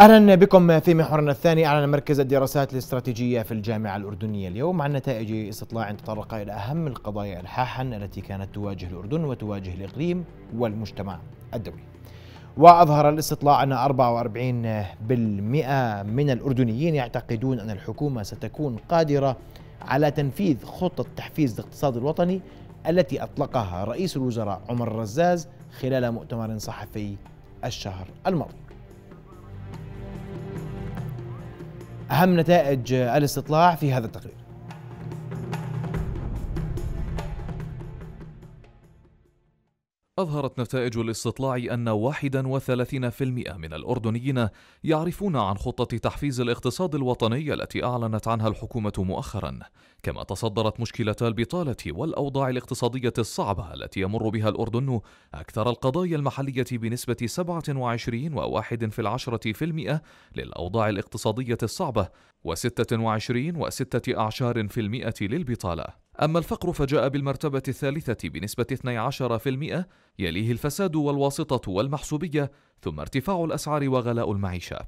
اهلا بكم في محورنا الثاني اعلن مركز الدراسات الاستراتيجيه في الجامعه الاردنيه اليوم عن نتائج استطلاع تطرق الى اهم القضايا الحاحا التي كانت تواجه الاردن وتواجه الاقليم والمجتمع الدولي. واظهر الاستطلاع ان 44% من الاردنيين يعتقدون ان الحكومه ستكون قادره على تنفيذ خطه تحفيز الاقتصاد الوطني التي اطلقها رئيس الوزراء عمر الرزاز خلال مؤتمر صحفي الشهر الماضي. أهم نتائج الاستطلاع في هذا التقرير أظهرت نتائج الاستطلاع أن 31% من الأردنيين يعرفون عن خطة تحفيز الاقتصاد الوطني التي أعلنت عنها الحكومة مؤخرا كما تصدرت مشكلة البطالة والأوضاع الاقتصادية الصعبة التي يمر بها الأردن أكثر القضايا المحلية بنسبة 27.1 في العشرة في المئة للأوضاع الاقتصادية الصعبة الصعبة و26.6 أعشار في المئة للبطالة أما الفقر فجاء بالمرتبة الثالثة بنسبة 12% يليه الفساد والواسطة والمحسوبية ثم ارتفاع الأسعار وغلاء المعيشة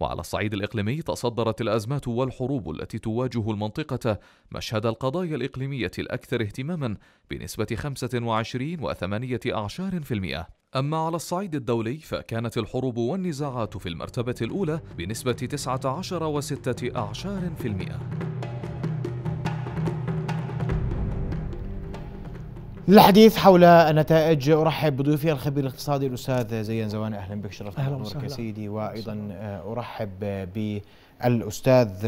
وعلى الصعيد الإقليمي تصدرت الأزمات والحروب التي تواجه المنطقة مشهد القضايا الإقليمية الأكثر اهتماما بنسبة 25 وثمانية أعشار في المئة أما على الصعيد الدولي فكانت الحروب والنزاعات في المرتبة الأولى بنسبة 19 وستة أعشار في المئة للحديث حول النتائج ارحب بضيوفي الخبير الاقتصادي الاستاذ زين زوان اهلا بك شرفت اهلا وسهلا سيدي وايضا ارحب بالاستاذ آه،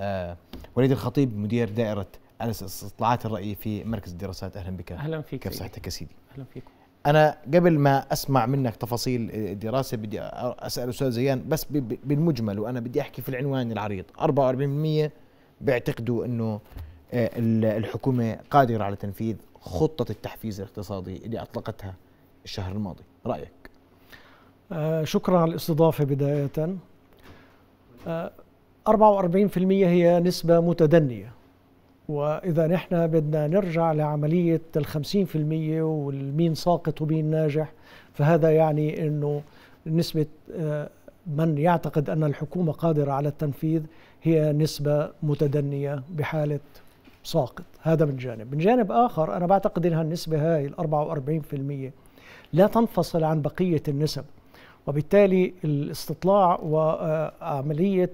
آه، وليد الخطيب مدير دائره الاستطلاعات الراي في مركز الدراسات اهلا بك اهلا فيك كيف صحتك يا سيدي اهلا فيكم انا قبل ما اسمع منك تفاصيل الدراسه بدي اسال الاستاذ زيان بس بالمجمل وانا بدي احكي في العنوان العريض 44% بيعتقدوا انه آه، الحكومه قادره على تنفيذ خطة التحفيز الاقتصادي اللي أطلقتها الشهر الماضي رأيك؟ آه، شكرا على الاستضافة بداية 44% آه، هي نسبة متدنية وإذا نحن بدنا نرجع لعملية الخمسين في المية والمين ساقط ومين ناجح فهذا يعني أنه نسبة آه، من يعتقد أن الحكومة قادرة على التنفيذ هي نسبة متدنية بحالة ساقط هذا من جانب من جانب آخر أنا بعتقد أنها النسبة هاي الـ 44% لا تنفصل عن بقية النسب وبالتالي الاستطلاع وعملية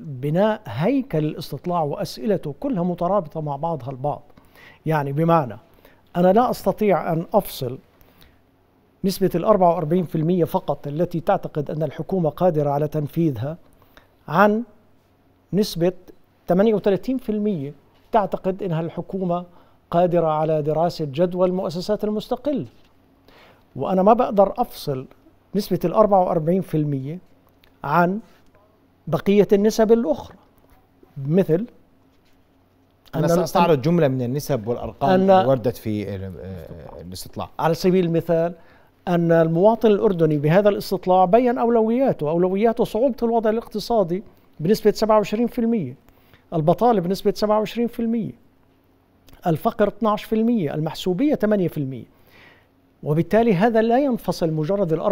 بناء هيكل الاستطلاع وأسئلته كلها مترابطة مع بعضها البعض يعني بمعنى أنا لا أستطيع أن أفصل نسبة الـ 44% فقط التي تعتقد أن الحكومة قادرة على تنفيذها عن نسبة 38% تعتقد انها الحكومه قادره على دراسه جدوى المؤسسات المستقله. وانا ما بقدر افصل نسبه ال 44% عن بقيه النسب الاخرى مثل أنا سأستعرض جملة من النسب والأرقام اللي وردت في آه، آه، الاستطلاع على سبيل المثال أن المواطن الأردني بهذا الاستطلاع بيّن أولوياته أولوياته صعوبة الوضع الاقتصادي بنسبة 27% البطالة بنسبة 27% الفقر 12% المحسوبية 8% وبالتالي هذا لا ينفصل مجرد ال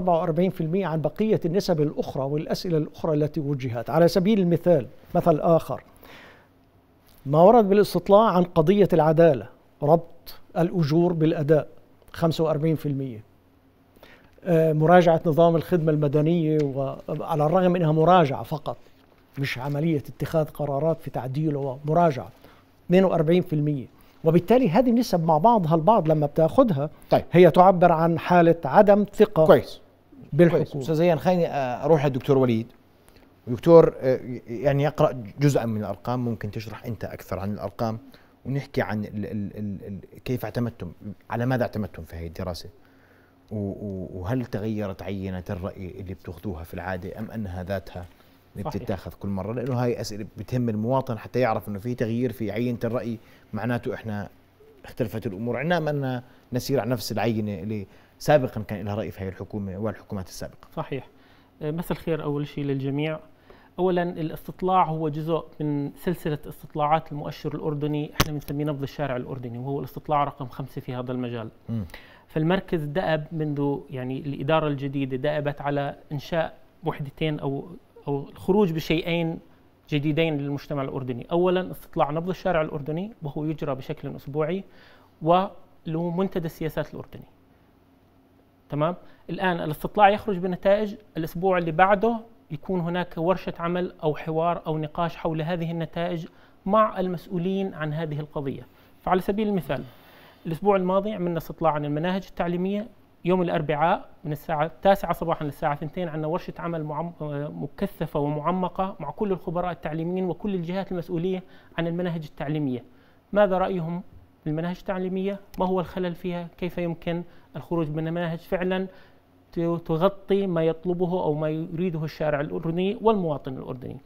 44% عن بقية النسب الأخرى والأسئلة الأخرى التي وجهت على سبيل المثال مثل آخر ما ورد بالاستطلاع عن قضية العدالة ربط الأجور بالأداء 45% آه، مراجعة نظام الخدمة المدنية وعلى الرغم أنها مراجعة فقط مش عملية اتخاذ قرارات في تعديل ومراجعة 42% وبالتالي هذه النسب مع بعضها البعض لما بتاخدها طيب. هي تعبر عن حالة عدم ثقة كويس بالحكومة أستاذ زين خليني أروح للدكتور وليد دكتور آه، يعني يقرأ جزءا من الأرقام ممكن تشرح أنت أكثر عن الأرقام ونحكي عن الـ الـ الـ كيف اعتمدتم على ماذا اعتمدتم في هذه الدراسة وهل تغيرت عينة الرأي اللي بتاخذوها في العادة أم أنها ذاتها اللي بتتاخذ كل مره لانه هاي اسئله بتهم المواطن حتى يعرف انه في تغيير في عينه الراي معناته احنا اختلفت الامور عنا ما ان نسير على نفس العينه اللي سابقا كان لها راي في هاي الحكومه والحكومات السابقه. صحيح. آه، مساء الخير اول شيء للجميع. اولا الاستطلاع هو جزء من سلسله استطلاعات المؤشر الاردني احنا بنسميه نبض الشارع الاردني وهو الاستطلاع رقم خمسه في هذا المجال. م. فالمركز دأب منذ يعني الاداره الجديده دأبت على انشاء وحدتين او او الخروج بشيئين جديدين للمجتمع الاردني، اولا استطلاع نبض الشارع الاردني وهو يجرى بشكل اسبوعي منتدى السياسات الاردني. تمام؟ الان الاستطلاع يخرج بنتائج الاسبوع اللي بعده يكون هناك ورشه عمل او حوار او نقاش حول هذه النتائج مع المسؤولين عن هذه القضيه. فعلى سبيل المثال الاسبوع الماضي عملنا استطلاع عن المناهج التعليميه يوم الأربعاء من الساعة التاسعة صباحا للساعة 2 عندنا ورشة عمل مكثفة ومعمقة مع كل الخبراء التعليميين وكل الجهات المسؤولية عن المناهج التعليمية ماذا رأيهم بالمناهج التعليمية ما هو الخلل فيها كيف يمكن الخروج من المناهج فعلا تغطي ما يطلبه أو ما يريده الشارع الأردني والمواطن الأردني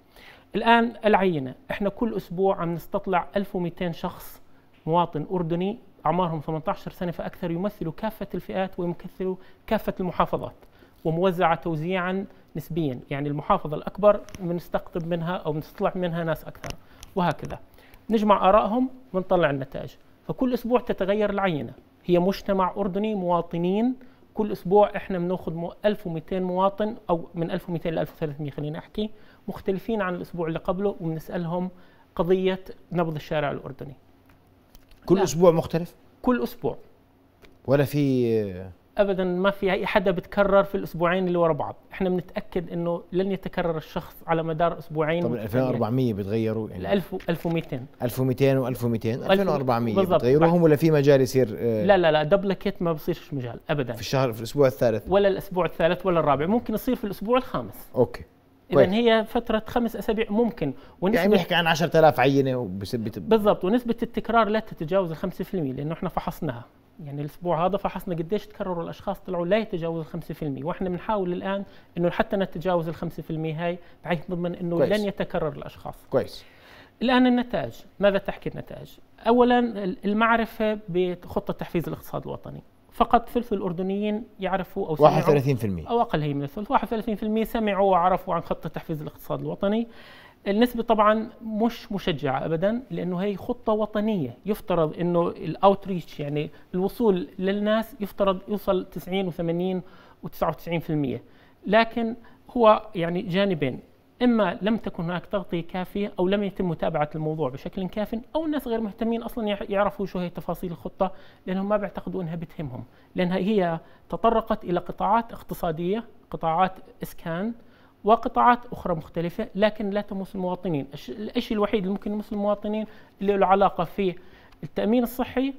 الآن العينة احنا كل أسبوع عم نستطلع 1200 شخص مواطن أردني أعمارهم 18 سنة فأكثر يمثلوا كافة الفئات ويمثلوا كافة المحافظات وموزعة توزيعا نسبيا يعني المحافظة الأكبر بنستقطب منها أو بنستطلع منها ناس أكثر وهكذا نجمع آرائهم ونطلع النتائج فكل أسبوع تتغير العينة هي مجتمع أردني مواطنين كل أسبوع إحنا بناخذ 1200 مواطن أو من 1200 ل 1300 خلينا أحكي مختلفين عن الأسبوع اللي قبله وبنسألهم قضية نبض الشارع الأردني كل لا. نعم. اسبوع مختلف كل اسبوع ولا في ابدا ما في اي حدا بتكرر في الاسبوعين اللي ورا بعض احنا بنتاكد انه لن يتكرر الشخص على مدار اسبوعين طب ال 2400 بتغيروا يعني ال 1000 1200 1200 و 1200 2400 بتغيروهم ولا في مجال يصير آه لا لا لا دبلكيت ما بصيرش مجال ابدا في الشهر في الاسبوع الثالث ولا الاسبوع الثالث ولا الرابع ممكن يصير في الاسبوع الخامس اوكي اذا هي فتره خمس اسابيع ممكن ونسبة يعني بنحكي عن 10000 عينه وبثبت بالضبط ونسبه التكرار لا تتجاوز ال 5% لانه احنا فحصناها يعني الاسبوع هذا فحصنا قديش تكرروا الاشخاص طلعوا لا يتجاوز ال 5% واحنا بنحاول الان انه حتى نتجاوز ال 5% هاي بحيث نضمن انه كويس. لن يتكرر الاشخاص كويس الان النتائج ماذا تحكي النتائج اولا المعرفه بخطه تحفيز الاقتصاد الوطني فقط ثلث الأردنيين يعرفوا أو سمعوا 31% أو أقل هي من الثلث 31% سمعوا وعرفوا عن خطة تحفيز الاقتصاد الوطني النسبة طبعا مش مشجعة أبدا لأنه هي خطة وطنية يفترض أنه الأوتريتش يعني الوصول للناس يفترض يوصل 90 و80 و99% لكن هو يعني جانبين اما لم تكن هناك تغطيه كافيه او لم يتم متابعه الموضوع بشكل كاف او الناس غير مهتمين اصلا يعرفوا شو هي تفاصيل الخطه لانهم ما بيعتقدوا انها بتهمهم لانها هي تطرقت الى قطاعات اقتصاديه قطاعات اسكان وقطاعات اخرى مختلفه لكن لا تمس المواطنين الشيء الوحيد اللي ممكن يمس المواطنين اللي له علاقه في التامين الصحي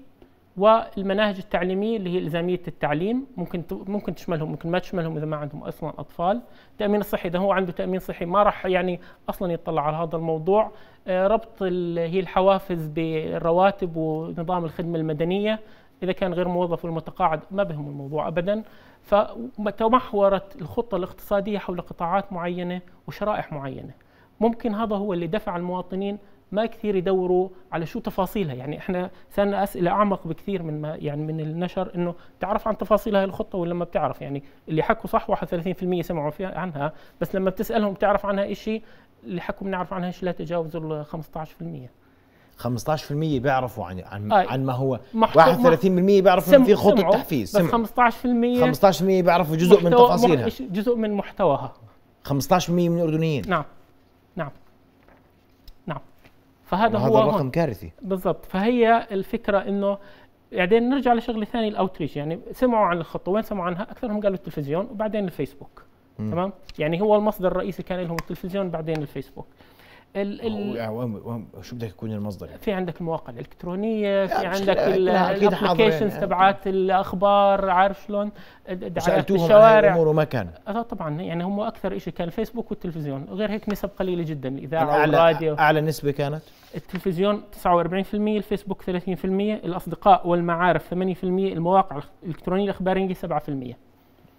والمناهج التعليميه اللي هي الزاميه التعليم ممكن ممكن تشملهم ممكن ما تشملهم اذا ما عندهم اصلا اطفال التامين الصحي اذا هو عنده تامين صحي ما راح يعني اصلا يطلع على هذا الموضوع آه، ربط هي الحوافز بالرواتب ونظام الخدمه المدنيه اذا كان غير موظف والمتقاعد ما بهم الموضوع ابدا فتمحورت الخطه الاقتصاديه حول قطاعات معينه وشرائح معينه ممكن هذا هو اللي دفع المواطنين ما كثير يدوروا على شو تفاصيلها يعني احنا سالنا اسئله اعمق بكثير من ما يعني من النشر انه تعرف عن تفاصيل هاي الخطه ولا ما بتعرف يعني اللي حكوا صح 31% سمعوا فيها عنها بس لما بتسالهم بتعرف عنها شيء اللي حكوا بنعرف عنها شيء لا تجاوز ال 15% 15% بيعرفوا عن عن, عن ما هو 31% بيعرفوا انه في خطه تحفيز بس 15% 15% بيعرفوا جزء من تفاصيلها جزء من محتواها 15% من الاردنيين نعم نعم فهذا هو هذا الرقم كارثي بالضبط فهي الفكره انه بعدين نرجع لشغله ثانيه الاوتريش يعني سمعوا عن الخطه وين سمعوا عنها اكثرهم قالوا التلفزيون وبعدين الفيسبوك تمام يعني هو المصدر الرئيسي كان لهم التلفزيون بعدين الفيسبوك ال ال يعني شو بدك يكون المصدر يعني؟ في عندك المواقع الالكترونيه في عندك الابلكيشنز يعني، تبعات الاخبار عارف شلون دعايات الشوارع وما كان آه، طبعا يعني هم اكثر شيء كان الفيسبوك والتلفزيون غير هيك نسب قليله جدا الاذاعه يعني والراديو اعلى نسبه كانت التلفزيون 49% الفيسبوك 30% الاصدقاء والمعارف 8% المواقع الالكترونيه الاخباريه 7%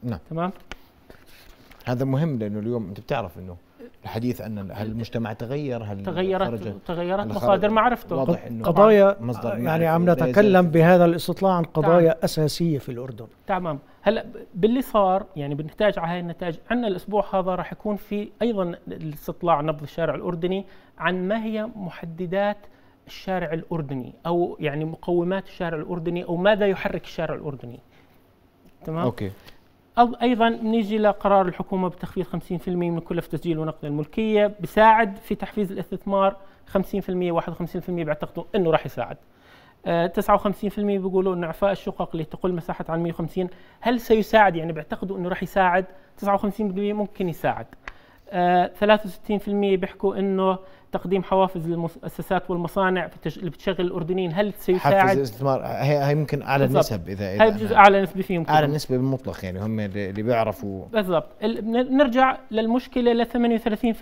نعم تمام هذا مهم لانه اليوم انت بتعرف انه الحديث ان هل المجتمع تغير هل تغيرت خرجت تغيرت مصادر معرفته واضح انه قضايا مصدر يعني عم نتكلم بهذا الاستطلاع عن قضايا تعم. اساسيه في الاردن تمام هلا باللي صار يعني بنحتاج على هاي النتائج عندنا الاسبوع هذا راح يكون في ايضا الاستطلاع نبض الشارع الاردني عن ما هي محددات الشارع الاردني او يعني مقومات الشارع الاردني او ماذا يحرك الشارع الاردني تمام اوكي ايضا نيجي لقرار الحكومه بتخفيض 50% من كلف تسجيل ونقل الملكيه بساعد في تحفيز الاستثمار 50% 51% بيعتقدوا انه راح يساعد 59% آه، بيقولوا انه اعفاء الشقق اللي تقل مساحتها عن 150 هل سيساعد يعني بيعتقدوا انه راح يساعد 59% ممكن يساعد 63% آه، بيحكوا انه تقديم حوافز للمؤسسات والمصانع اللي بتشغل الاردنيين هل سيساعد حافز الاستثمار هي, هي ممكن اعلى بالزبط. نسب اذا, هي بجوز اعلى نسبه فيهم اعلى نسبه بالمطلق يعني هم اللي بيعرفوا بالضبط نرجع للمشكله ل 38%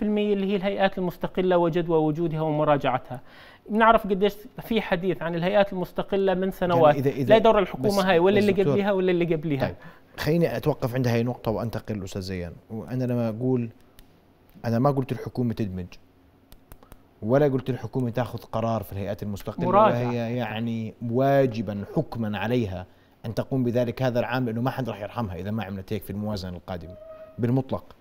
اللي هي الهيئات المستقله وجدوى وجودها ومراجعتها بنعرف قديش في حديث عن الهيئات المستقله من يعني سنوات يعني إذا إذا لا دور الحكومه هاي ولا اللي قبلها ولا اللي قبلها طيب. خليني اتوقف عند هاي النقطه وانتقل استاذ زيان وانا لما اقول انا ما قلت الحكومه تدمج ولا قلت الحكومه تاخذ قرار في الهيئات المستقله مراجعة. وهي يعني واجبا حكما عليها ان تقوم بذلك هذا العام لانه ما حد راح يرحمها اذا ما عملت هيك في الموازنه القادمه بالمطلق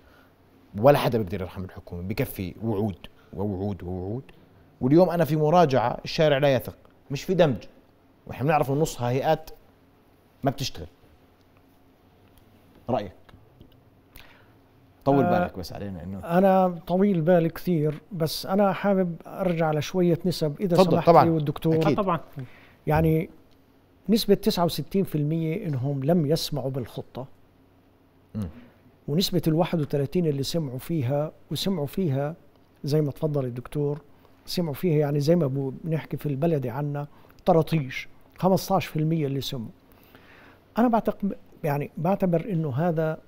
ولا حدا بيقدر يرحم الحكومه بكفي وعود ووعود ووعود واليوم انا في مراجعه الشارع لا يثق مش في دمج واحنا بنعرف نصها هيئات ما بتشتغل رايك طول آه، بالك بس علينا انه انا طويل بالي كثير بس انا حابب ارجع لشويه نسب اذا سمحت لي والدكتور أكيد. طبعا يعني نسبه 69% انهم لم يسمعوا بالخطه م. ونسبه ال 31 اللي سمعوا فيها وسمعوا فيها زي ما تفضل الدكتور سمعوا فيها يعني زي ما بنحكي في البلدي عنا طراطيش 15% اللي سمعوا انا بعتقد يعني بعتبر انه هذا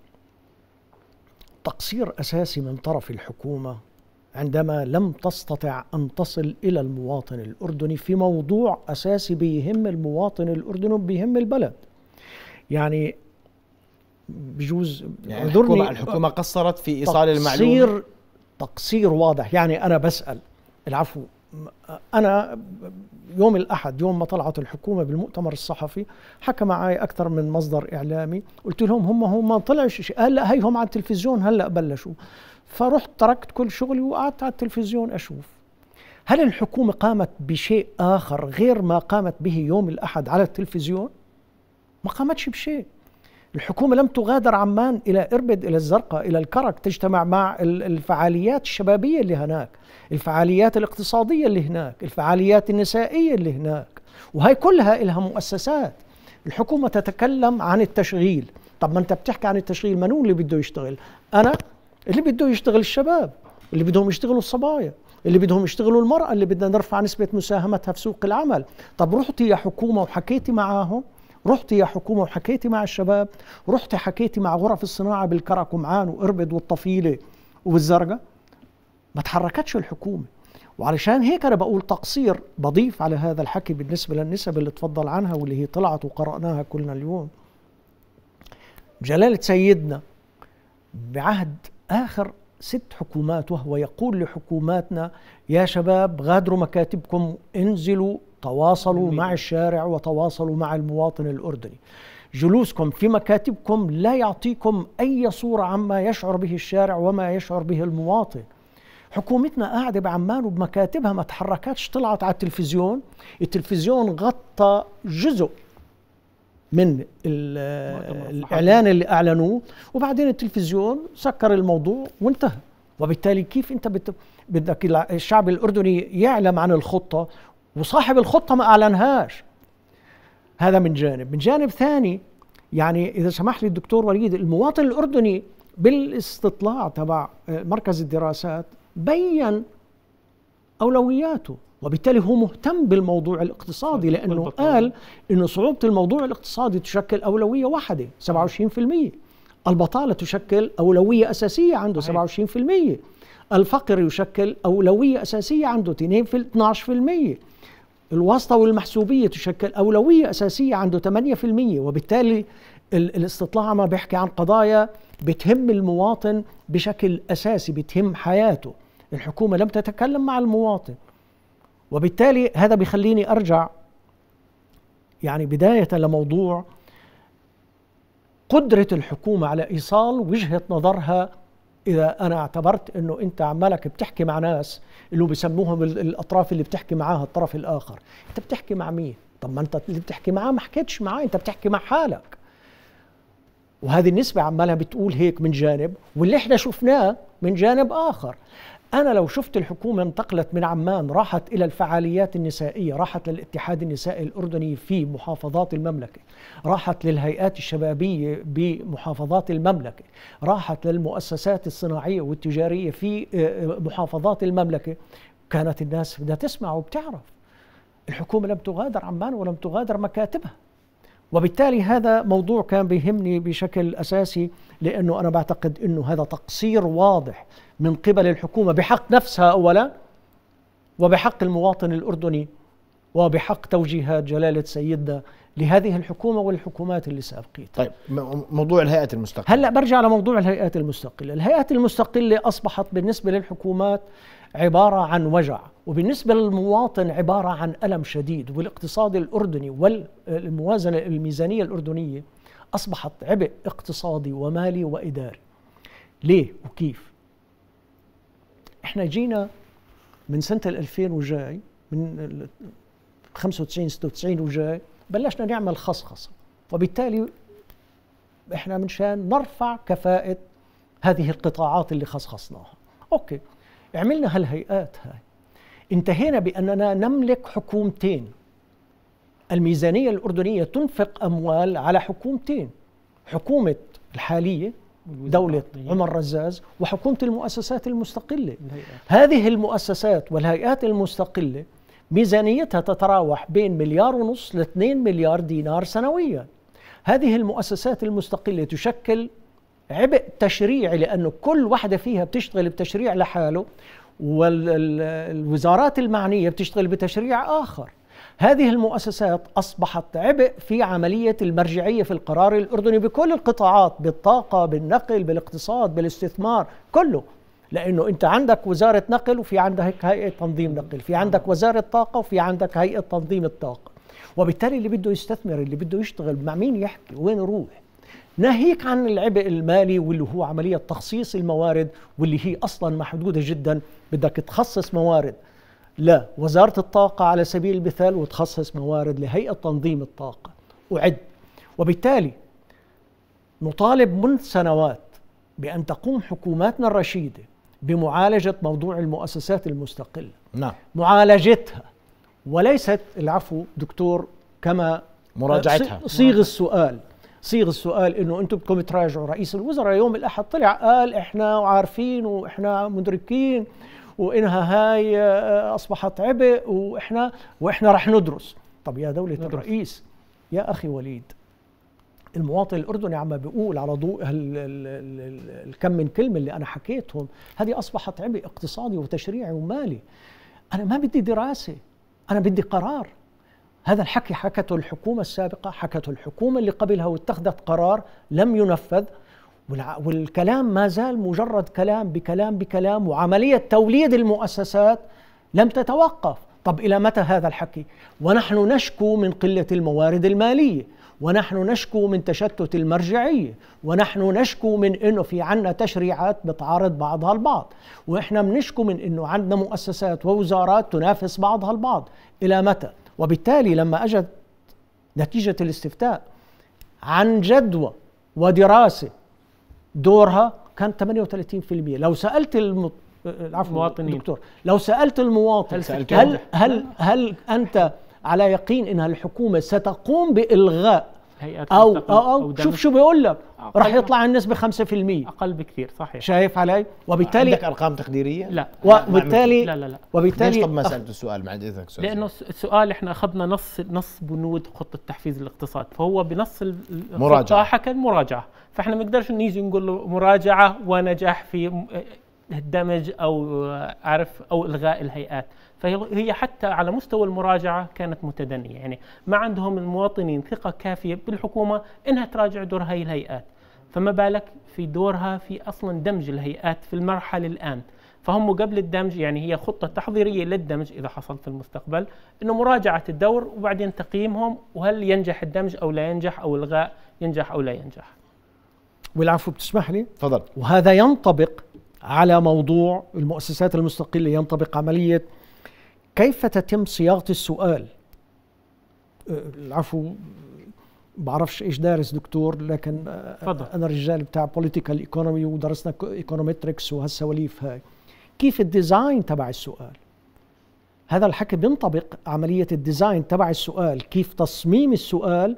تقصير اساسي من طرف الحكومه عندما لم تستطع ان تصل الى المواطن الاردني في موضوع اساسي بيهم المواطن الاردني بيهم البلد يعني بجوز يعني الحكومة, الحكومه قصرت في ايصال المعلومه تقصير تقصير واضح يعني انا بسال العفو انا يوم الاحد يوم ما طلعت الحكومه بالمؤتمر الصحفي حكى معي اكثر من مصدر اعلامي قلت لهم هم هم ما طلعش شيء هلا هيهم على التلفزيون هلا بلشوا فرحت تركت كل شغلي وقعدت على التلفزيون اشوف هل الحكومه قامت بشيء اخر غير ما قامت به يوم الاحد على التلفزيون ما قامتش بشيء الحكومة لم تغادر عمان إلى إربد إلى الزرقاء إلى الكرك تجتمع مع الفعاليات الشبابية اللي هناك الفعاليات الاقتصادية اللي هناك الفعاليات النسائية اللي هناك وهي كلها إلها مؤسسات الحكومة تتكلم عن التشغيل طب ما أنت بتحكي عن التشغيل من اللي بده يشتغل أنا اللي بده يشتغل الشباب اللي بدهم يشتغلوا الصبايا اللي بدهم يشتغلوا المرأة اللي بدنا نرفع نسبة مساهمتها في سوق العمل طب رحتي يا حكومة وحكيتي معاهم رحت يا حكومه وحكيتي مع الشباب رحت حكيتي مع غرف الصناعه ومعان واربد والطفيله وبالزرقاء ما تحركتش الحكومه وعلشان هيك انا بقول تقصير بضيف على هذا الحكي بالنسبه للنسب اللي تفضل عنها واللي هي طلعت وقراناها كلنا اليوم جلاله سيدنا بعهد اخر ست حكومات وهو يقول لحكوماتنا يا شباب غادروا مكاتبكم انزلوا تواصلوا مع الشارع وتواصلوا مع المواطن الأردني جلوسكم في مكاتبكم لا يعطيكم أي صورة عما يشعر به الشارع وما يشعر به المواطن حكومتنا قاعدة بعمان وبمكاتبها ما تحركتش طلعت على التلفزيون التلفزيون غطى جزء من الإعلان اللي أعلنوه وبعدين التلفزيون سكر الموضوع وانتهى وبالتالي كيف انت بدك الشعب الاردني يعلم عن الخطه وصاحب الخطة ما أعلنهاش هذا من جانب من جانب ثاني يعني إذا سمح لي الدكتور وليد المواطن الأردني بالاستطلاع تبع آه، مركز الدراسات بين أولوياته وبالتالي هو مهتم بالموضوع الاقتصادي لأنه قال أن صعوبة الموضوع الاقتصادي تشكل أولوية واحدة 27% البطالة تشكل أولوية أساسية عنده 27% الفقر يشكل أولوية أساسية عنده 12% الواسطة والمحسوبية تشكل أولوية أساسية عنده 8% وبالتالي الاستطلاع ما بيحكي عن قضايا بتهم المواطن بشكل أساسي بتهم حياته الحكومة لم تتكلم مع المواطن وبالتالي هذا بيخليني أرجع يعني بداية لموضوع قدرة الحكومة على إيصال وجهة نظرها اذا انا اعتبرت انه انت عمالك بتحكي مع ناس اللي بيسموهم الاطراف اللي بتحكي معاها الطرف الاخر انت بتحكي مع مين طب ما انت اللي بتحكي معاه ما حكيتش معاه انت بتحكي مع حالك وهذه النسبة عمالها بتقول هيك من جانب واللي احنا شفناه من جانب آخر أنا لو شفت الحكومة انتقلت من عمان راحت إلى الفعاليات النسائية راحت للاتحاد النسائي الأردني في محافظات المملكة راحت للهيئات الشبابية بمحافظات المملكة راحت للمؤسسات الصناعية والتجارية في آه، آه، محافظات المملكة كانت الناس بدها تسمع وبتعرف الحكومة لم تغادر عمان ولم تغادر مكاتبها وبالتالي هذا موضوع كان بيهمني بشكل أساسي لأنه أنا بعتقد أنه هذا تقصير واضح من قبل الحكومه بحق نفسها اولا وبحق المواطن الاردني وبحق توجيهات جلاله سيدنا لهذه الحكومه والحكومات اللي سابقيتها. طيب موضوع الهيئات المستقله هلا برجع لموضوع الهيئات المستقله، الهيئات المستقله اصبحت بالنسبه للحكومات عباره عن وجع، وبالنسبه للمواطن عباره عن الم شديد، والاقتصاد الاردني والموازنه الميزانيه الاردنيه اصبحت عبء اقتصادي ومالي واداري. ليه وكيف؟ احنا جينا من سنه 2000 وجاي من 95 96 وجاي بلشنا نعمل خصخصه وبالتالي احنا منشان نرفع كفاءه هذه القطاعات اللي خصخصناها اوكي عملنا هالهيئات هاي انتهينا باننا نملك حكومتين الميزانيه الاردنيه تنفق اموال على حكومتين حكومه الحاليه دولة نعم. عمر رزاز وحكومة المؤسسات المستقلة هذه المؤسسات والهيئات المستقلة ميزانيتها تتراوح بين مليار ونص ل 2 مليار دينار سنويا هذه المؤسسات المستقلة تشكل عبء تشريعي لأنه كل واحدة فيها بتشتغل بتشريع لحاله والوزارات المعنية بتشتغل بتشريع آخر هذه المؤسسات أصبحت عبء في عملية المرجعية في القرار الأردني بكل القطاعات بالطاقة بالنقل بالاقتصاد بالاستثمار كله لانه انت عندك وزاره نقل وفي عندك هيئه تنظيم نقل في عندك وزاره طاقه وفي عندك هيئه تنظيم الطاقه وبالتالي اللي بده يستثمر اللي بده يشتغل مع مين يحكي وين يروح ناهيك عن العبء المالي واللي هو عمليه تخصيص الموارد واللي هي اصلا محدوده جدا بدك تخصص موارد لا وزارة الطاقة على سبيل المثال وتخصص موارد لهيئة تنظيم الطاقة أعد وبالتالي نطالب منذ سنوات بأن تقوم حكوماتنا الرشيدة بمعالجة موضوع المؤسسات المستقلة نعم. معالجتها وليست العفو دكتور كما مراجعتها صيغ السؤال صيغ السؤال انه انتم بدكم تراجعوا رئيس الوزراء يوم الاحد طلع قال احنا عارفين واحنا مدركين وانها هاي آه، اصبحت عبء واحنا واحنا رح ندرس طب يا دولة ندرس. الرئيس يا اخي وليد المواطن الاردني عم بيقول على ضوء الكم من كلمه اللي انا حكيتهم هذه اصبحت عبء اقتصادي وتشريعي ومالي انا ما بدي دراسه انا بدي قرار هذا الحكي حكته الحكومه السابقه حكته الحكومه اللي قبلها واتخذت قرار لم ينفذ والكلام ما زال مجرد كلام بكلام بكلام وعملية توليد المؤسسات لم تتوقف طب إلى متى هذا الحكي؟ ونحن نشكو من قلة الموارد المالية ونحن نشكو من تشتت المرجعية ونحن نشكو من أنه في عنا تشريعات بتعارض بعضها البعض وإحنا بنشكو من أنه عندنا مؤسسات ووزارات تنافس بعضها البعض إلى متى؟ وبالتالي لما أجت نتيجة الاستفتاء عن جدوى ودراسة دورها كان 38% لو سالت المط... العفو آه، المواطنين دكتور لو سالت المواطن هل سألت هل, هل هل انت على يقين ان الحكومه ستقوم بالغاء هيئة أو, او او, أو, أو شوف شو بيقول لك راح يطلع النسبه 5% اقل بكثير صحيح شايف علي وبالتالي عندك ارقام تقديريه لا وبالتالي لا لا لا وبالتالي ليش طب ما سالت السؤال بعد اذنك سؤال لانه السؤال احنا اخذنا نص نص بنود خطه تحفيز الاقتصاد فهو بنص مراجعة حكى المراجعه فاحنا ما بنقدرش نيجي نقول له مراجعه ونجاح في الدمج او عارف او الغاء الهيئات فهي حتى على مستوى المراجعه كانت متدنيه يعني ما عندهم المواطنين ثقه كافيه بالحكومه انها تراجع دور هاي الهيئات فما بالك في دورها في اصلا دمج الهيئات في المرحله الان فهم قبل الدمج يعني هي خطه تحضيريه للدمج اذا حصل في المستقبل انه مراجعه الدور وبعدين تقييمهم وهل ينجح الدمج او لا ينجح او الغاء ينجح او لا ينجح. والعفو بتسمح لي؟ تفضل وهذا ينطبق على موضوع المؤسسات المستقله ينطبق عمليه كيف تتم صياغه السؤال أه، العفو بعرفش ايش دارس دكتور لكن فضل. انا رجال بتاع بوليتيكال ايكونومي ودرسنا ايكونومتريكس وهالسواليف هاي كيف الديزاين تبع السؤال هذا الحكي بينطبق عملية الديزاين تبع السؤال كيف تصميم السؤال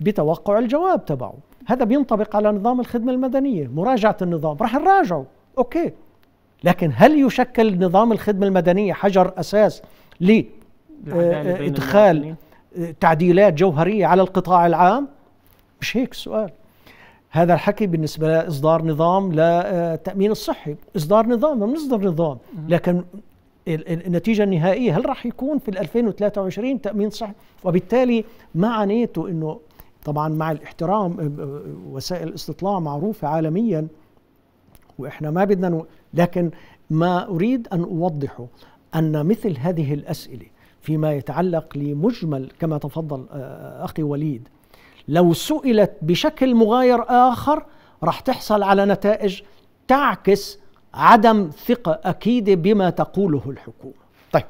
بتوقع الجواب تبعه هذا بينطبق على نظام الخدمة المدنية مراجعة النظام رح نراجعه أوكي لكن هل يشكل نظام الخدمة المدنية حجر أساس لإدخال تعديلات جوهريه على القطاع العام مش هيك السؤال هذا الحكي بالنسبة لإصدار نظام للتأمين الصحي إصدار نظام بنصدر نظام لكن النتيجة النهائية هل راح يكون في 2023 تأمين صحي وبالتالي ما عانيته أنه طبعا مع الاحترام وسائل الاستطلاع معروفة عالميا وإحنا ما بدنا لكن ما أريد أن أوضحه أن مثل هذه الأسئلة فيما يتعلق لمجمل كما تفضل آه، اخي وليد لو سئلت بشكل مغاير اخر راح تحصل على نتائج تعكس عدم ثقه اكيده بما تقوله الحكومه. طيب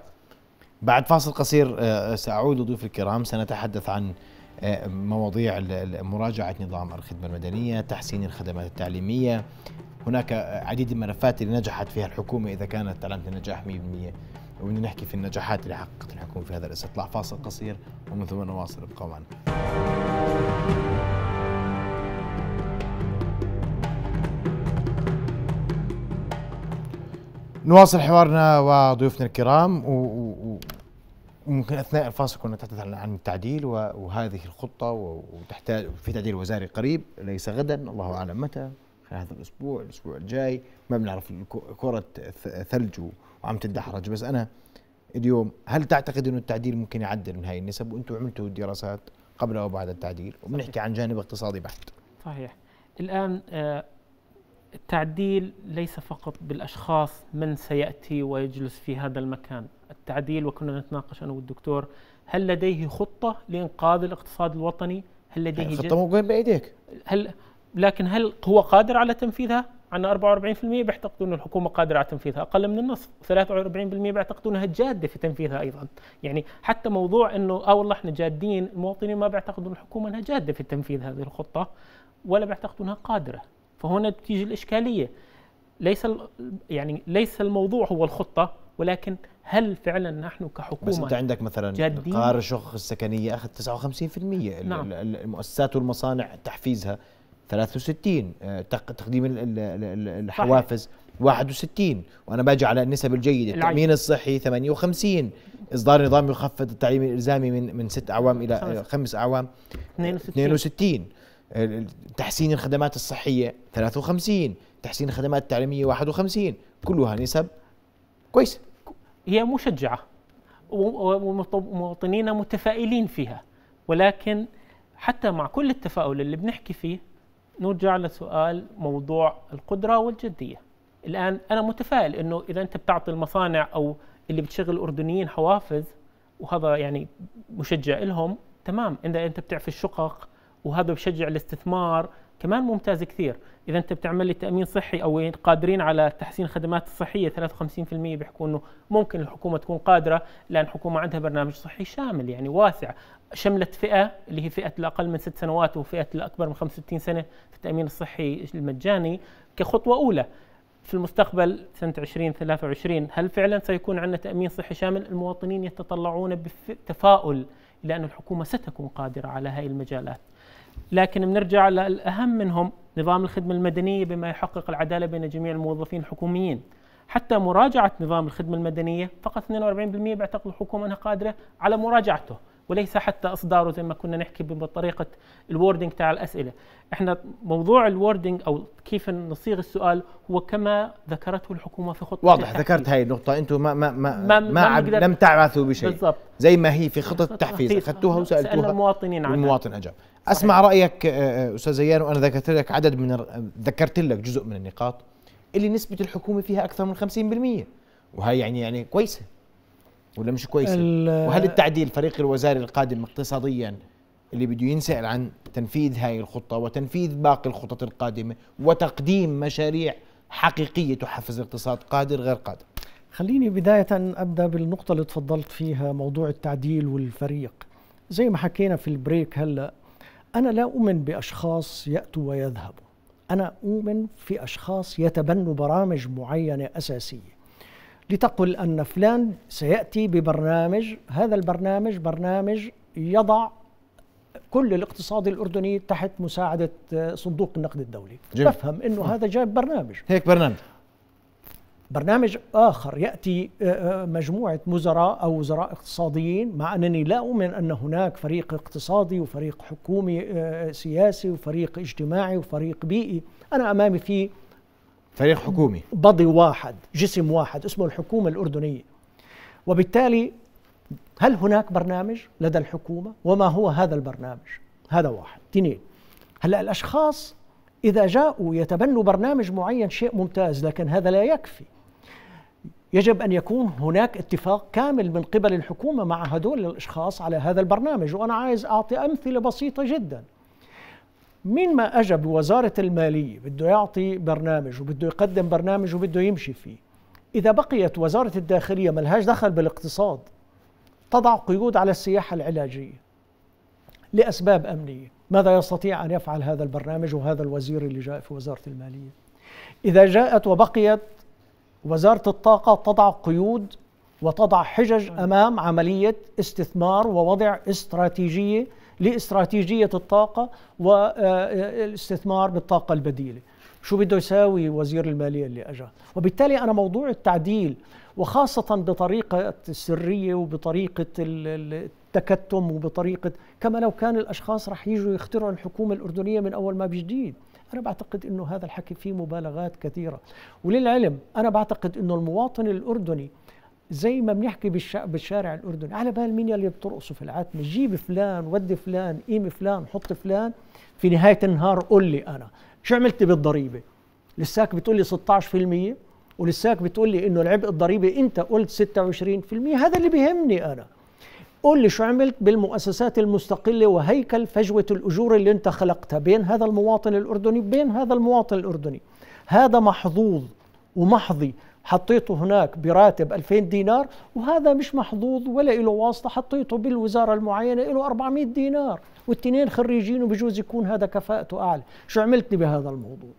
بعد فاصل قصير آه، ساعود لضيوف الكرام سنتحدث عن آه، مواضيع مراجعه نظام الخدمه المدنيه، تحسين الخدمات التعليميه، هناك عديد الملفات اللي نجحت فيها الحكومه اذا كانت تعلمت النجاح 100% وبدنا نحكي في النجاحات اللي حققت الحكومة في هذا الاستطلاع فاصل قصير ومن ثم نواصل ابقوا معنا نواصل حوارنا وضيوفنا الكرام و... ممكن اثناء الفاصل كنا نتحدث عن التعديل وهذه الخطه وتحتاج في تعديل وزاري قريب ليس غدا الله اعلم متى خلال هذا الاسبوع الاسبوع الجاي ما بنعرف كره ثلج وعم تدحرج بس انا اليوم هل تعتقد انه التعديل ممكن يعدل من هاي النسب وانتم عملتوا دراسات قبل وبعد التعديل وبنحكي عن جانب اقتصادي بحت صحيح الان آه، التعديل ليس فقط بالاشخاص من سياتي ويجلس في هذا المكان التعديل وكنا نتناقش انا والدكتور هل لديه خطه لانقاذ الاقتصاد الوطني هل لديه خطه موجوده بايديك هل لكن هل هو قادر على تنفيذها عندنا 44% بيعتقدوا انه الحكومة قادرة على تنفيذها أقل من النصف و43% بيعتقدوا أنها جادة في تنفيذها أيضا يعني حتى موضوع أنه آه والله إحنا جادين المواطنين ما بيعتقدوا الحكومة أنها جادة في تنفيذ هذه الخطة ولا بيعتقدوا أنها قادرة فهنا بتيجي الإشكالية ليس يعني ليس الموضوع هو الخطة ولكن هل فعلا نحن كحكومه بس انت عندك مثلا قرار الشقق السكنيه اخذ 59% نعم. المؤسسات والمصانع تحفيزها 63 آه، تقديم الحوافز 61 وانا باجي على النسب الجيده التامين الصحي 58 اصدار نظام يخفض التعليم الالزامي من من ست اعوام الى خمس, اعوام 62 62 تحسين الخدمات الصحيه 53 تحسين الخدمات التعليميه 51 كلها نسب كويسه هي مشجعه ومواطنينا متفائلين فيها ولكن حتى مع كل التفاؤل اللي بنحكي فيه نرجع لسؤال موضوع القدرة والجدية الآن أنا متفائل أنه إذا أنت بتعطي المصانع أو اللي بتشغل الأردنيين حوافز وهذا يعني مشجع لهم تمام إذا أنت بتعفي الشقق وهذا بشجع الاستثمار كمان ممتاز كثير إذا أنت بتعمل لي تأمين صحي أو قادرين على تحسين الخدمات الصحية 53% بيحكوا أنه ممكن الحكومة تكون قادرة لأن الحكومة عندها برنامج صحي شامل يعني واسع شملت فئه اللي هي فئه الاقل من ست سنوات وفئه الاكبر من 65 سنه في التامين الصحي المجاني كخطوه اولى في المستقبل سنة 2023 هل فعلا سيكون عندنا تأمين صحي شامل؟ المواطنين يتطلعون بتفاؤل إلى أن الحكومة ستكون قادرة على هذه المجالات لكن بنرجع للأهم منهم نظام الخدمة المدنية بما يحقق العدالة بين جميع الموظفين الحكوميين حتى مراجعة نظام الخدمة المدنية فقط 42% بيعتقد الحكومة أنها قادرة على مراجعته وليس حتى اصداره زي ما كنا نحكي بطريقه الوردنج تاع الاسئله احنا موضوع الوردنج او كيف نصيغ السؤال هو كما ذكرته الحكومه في خطه واضح التحفيز. ذكرت هاي النقطه انتم ما ما ما, ما, ما عب... لم تعبثوا بشيء بالضبط زي ما هي في خطه التحفيز اخذتوها نعم، وسالتوها سألنا المواطنين عنها المواطن اجاب صحيح. اسمع رايك آه، آه، استاذ زيان وانا ذكرت لك عدد من ذكرت لك جزء من النقاط اللي نسبه الحكومه فيها اكثر من 50% وهي يعني يعني كويسه ولا مش كويسه وهل التعديل فريق الوزاري القادم اقتصاديا اللي بده ينسأل عن تنفيذ هاي الخطة وتنفيذ باقي الخطط القادمة وتقديم مشاريع حقيقية تحفز الاقتصاد قادر غير قادر خليني بداية أبدأ بالنقطة اللي تفضلت فيها موضوع التعديل والفريق زي ما حكينا في البريك هلأ أنا لا أؤمن بأشخاص يأتوا ويذهبوا أنا أؤمن في أشخاص يتبنوا برامج معينة أساسية لتقل أن فلان سيأتي ببرنامج هذا البرنامج برنامج يضع كل الاقتصاد الاردني تحت مساعده آه، صندوق النقد الدولي تفهم انه آه. هذا جايب برنامج هيك برنامج برنامج اخر ياتي آه، مجموعه وزراء او وزراء اقتصاديين مع انني لا اؤمن ان هناك فريق اقتصادي وفريق حكومي سياسي وفريق اجتماعي وفريق بيئي انا امامي في فريق حكومي بضي واحد جسم واحد اسمه الحكومة الأردنية وبالتالي هل هناك برنامج لدى الحكومة وما هو هذا البرنامج هذا واحد اثنين هلا الأشخاص إذا جاءوا يتبنوا برنامج معين شيء ممتاز لكن هذا لا يكفي يجب أن يكون هناك اتفاق كامل من قبل الحكومة مع هدول الأشخاص على هذا البرنامج وأنا عايز أعطي أمثلة بسيطة جداً مين ما اجى بوزاره الماليه بده يعطي برنامج وبده يقدم برنامج وبده يمشي فيه اذا بقيت وزاره الداخليه ملهاش دخل بالاقتصاد تضع قيود على السياحه العلاجيه لاسباب امنيه ماذا يستطيع ان يفعل هذا البرنامج وهذا الوزير اللي جاء في وزاره الماليه اذا جاءت وبقيت وزاره الطاقه تضع قيود وتضع حجج امام عمليه استثمار ووضع استراتيجيه لاستراتيجية الطاقة والاستثمار آه، آه، بالطاقة البديلة شو بده يساوي وزير المالية اللي أجا وبالتالي أنا موضوع التعديل وخاصة بطريقة السرية وبطريقة التكتم وبطريقة كما لو كان الأشخاص رح يجوا يخترعوا الحكومة الأردنية من أول ما بجديد أنا بعتقد أنه هذا الحكي فيه مبالغات كثيرة وللعلم أنا بعتقد أنه المواطن الأردني زي ما بنحكي بالشارع الاردني على بال مين يلي بترقصوا في العتمه جيب فلان ودي فلان قيم فلان حط فلان في نهايه النهار قل لي انا شو عملت بالضريبه لساك بتقول لي 16% ولساك بتقول لي انه العبء الضريبي انت قلت 26% هذا اللي بيهمني انا قول لي شو عملت بالمؤسسات المستقلة وهيكل فجوة الأجور اللي أنت خلقتها بين هذا المواطن الأردني بين هذا المواطن الأردني هذا محظوظ ومحظي حطيته هناك براتب 2000 دينار وهذا مش محظوظ ولا له واسطه حطيته بالوزاره المعينه له 400 دينار والتنين خريجين وبجوز يكون هذا كفاءته اعلى شو عملت بهذا الموضوع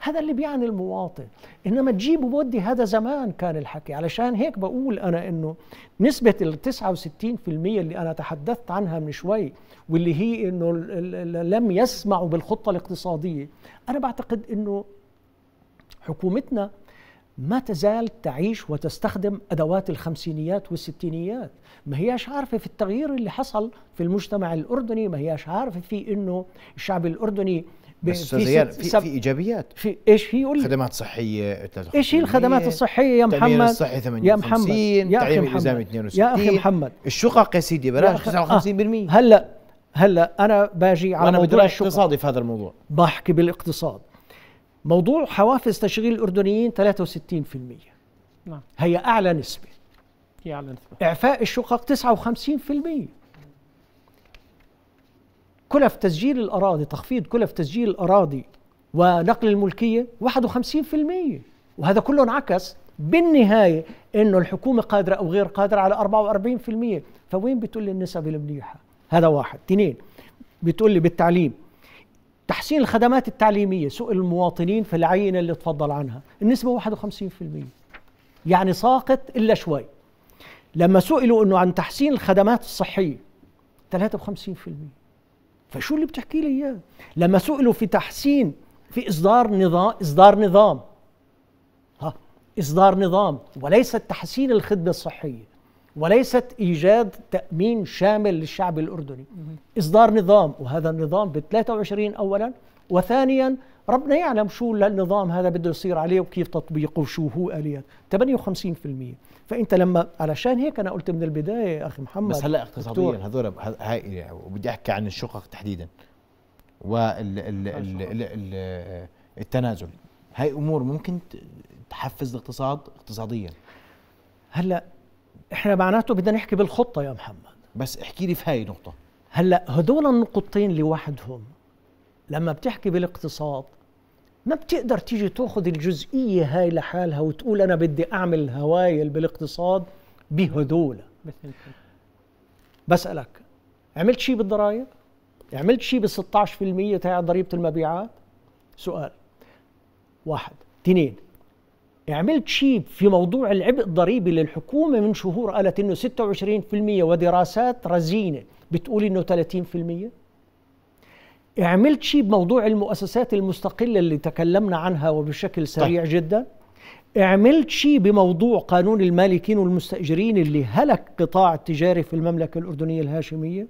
هذا اللي بيعني المواطن انما تجيب وودي هذا زمان كان الحكي علشان هيك بقول انا انه نسبه ال 69% اللي انا تحدثت عنها من شوي واللي هي انه لم يسمعوا بالخطه الاقتصاديه انا بعتقد انه حكومتنا ما تزال تعيش وتستخدم أدوات الخمسينيات والستينيات ما هياش عارفة في التغيير اللي حصل في المجتمع الأردني ما هياش عارفة في أنه الشعب الأردني بس في, في, في ايجابيات في ايش هي قول خدمات صحيه ايش هي الخدمات الصحيه يا محمد الصحي 58 يا محمد يا اخي محمد 62 يا اخي محمد الشقق يا سيدي بلاش 59% آه هلا هلا انا باجي على انا موضوع اقتصادي في هذا الموضوع بحكي بالاقتصاد موضوع حوافز تشغيل الأردنيين 63% نعم هي أعلى نسبة هي أعلى نسبة إعفاء الشقق 59% كلف تسجيل الأراضي تخفيض كلف تسجيل الأراضي ونقل الملكية 51% وهذا كله انعكس بالنهاية أنه الحكومة قادرة أو غير قادرة على 44% فوين بتقول لي النسب المنيحة هذا واحد اثنين بتقول لي بالتعليم تحسين الخدمات التعليمية سوء المواطنين في العينة اللي تفضل عنها النسبة 51% يعني ساقط إلا شوي لما سئلوا أنه عن تحسين الخدمات الصحية 53% فشو اللي بتحكي لي إياه لما سئلوا في تحسين في إصدار نظام إصدار نظام ها إصدار نظام وليس تحسين الخدمة الصحية وليست ايجاد تامين شامل للشعب الاردني اصدار نظام وهذا النظام ب 23 اولا وثانيا ربنا يعلم شو النظام هذا بده يصير عليه وكيف تطبيقه وشو هو اليات 58% فانت لما علشان هيك انا قلت من البدايه يا اخي محمد بس هلا اقتصاديا هذول هاي وبدي احكي عن الشقق تحديدا والتنازل هاي امور ممكن تحفز الاقتصاد اقتصاديا هلا احنا معناته بدنا نحكي بالخطه يا محمد بس احكي لي في هاي النقطه هلا هدول النقطتين لوحدهم لما بتحكي بالاقتصاد ما بتقدر تيجي تاخذ الجزئيه هاي لحالها وتقول انا بدي اعمل هوايل بالاقتصاد بهدول بسالك عملت شيء بالضرائب عملت شيء بال 16% تاع ضريبه المبيعات سؤال واحد اثنين عملت شيب في موضوع العبء الضريبي للحكومة من شهور قالت إنه 26% ودراسات رزينة بتقول إنه 30% عملت شيء بموضوع المؤسسات المستقلة اللي تكلمنا عنها وبشكل طيب. سريع طيب. جدا عملت شيء بموضوع قانون المالكين والمستأجرين اللي هلك قطاع التجاري في المملكة الأردنية الهاشمية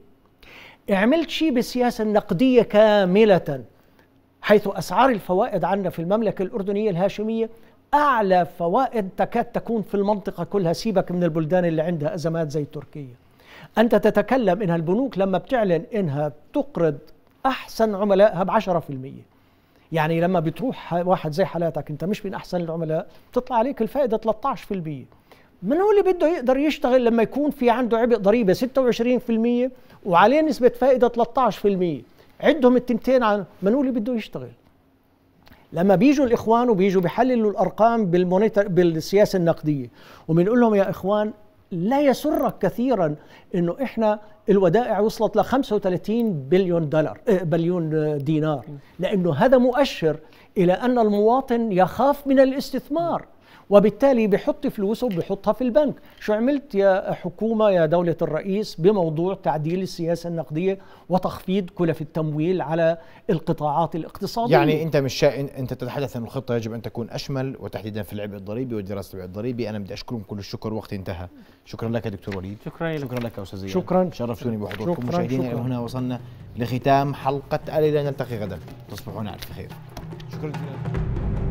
عملت شيء بالسياسة النقدية كاملة حيث أسعار الفوائد عندنا في المملكة الأردنية الهاشمية اعلى فوائد تكاد تكون في المنطقه كلها سيبك من البلدان اللي عندها ازمات زي تركيا انت تتكلم انها البنوك لما بتعلن انها تقرض احسن عملائها ب 10% يعني لما بتروح واحد زي حالاتك انت مش من احسن العملاء بتطلع عليك الفائده 13% من هو اللي بده يقدر يشتغل لما يكون في عنده عبء ضريبه 26% وعليه نسبه فائده 13% عدهم التنتين عن من هو اللي بده يشتغل لما بيجوا الاخوان وبيجوا بيحللوا الارقام بالمونيتر بالسياسه النقديه وبنقول لهم يا اخوان لا يسرك كثيرا انه احنا الودائع وصلت ل 35 بليون دولار آه، بليون آه، دينار لانه هذا مؤشر الى ان المواطن يخاف من الاستثمار وبالتالي بيحط فلوسه وبيحطها في البنك شو عملت يا حكومة يا دولة الرئيس بموضوع تعديل السياسة النقدية وتخفيض كلف التمويل على القطاعات الاقتصادية يعني أنت مش شا... أنت تتحدث أن الخطة يجب أن تكون أشمل وتحديدا في العبء الضريبي ودراسة العبء الضريبي أنا بدي أشكركم كل الشكر وقتي انتهى شكرا لك دكتور وليد شكرا, شكرا لك أستاذ شكرا شرفتوني بحضوركم مشاهدينا هنا وصلنا لختام حلقة ألي نلتقي غدا تصبحون على خير شكرا لك.